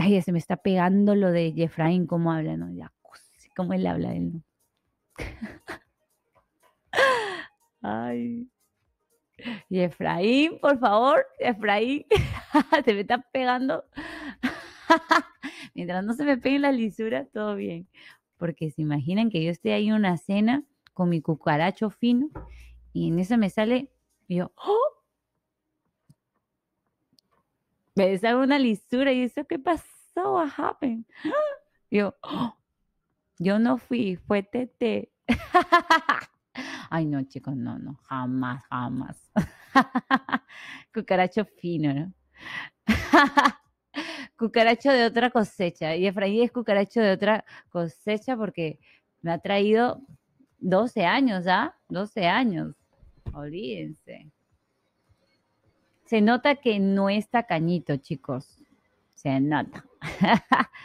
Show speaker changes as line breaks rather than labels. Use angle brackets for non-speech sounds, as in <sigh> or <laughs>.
Ay, se me está pegando lo de Jefraín, cómo habla, ¿no? Ya, cómo él habla él. <laughs> Ay. Efraín, por favor, Efraín, <laughs> se me está pegando. <laughs> Mientras no se me pegue la lisura, todo bien. Porque se imaginan que yo estoy ahí en una cena con mi cucaracho fino y en eso me sale, yo, ¡oh! me sale una lisura y dice, ¿qué pasó? What happened? <gasps> Yo, oh, yo no fui, fue Tete. <laughs> Ay, no, chicos, no, no, jamás, jamás. <laughs> Cucaracho fino, ¿no? <laughs> cucaracho de otra cosecha. Y Efraín es cucaracho de otra cosecha porque me ha traído 12 años, ¿ah? 12 años. Olvídense. Se nota que no está cañito, chicos. Se nota. <laughs>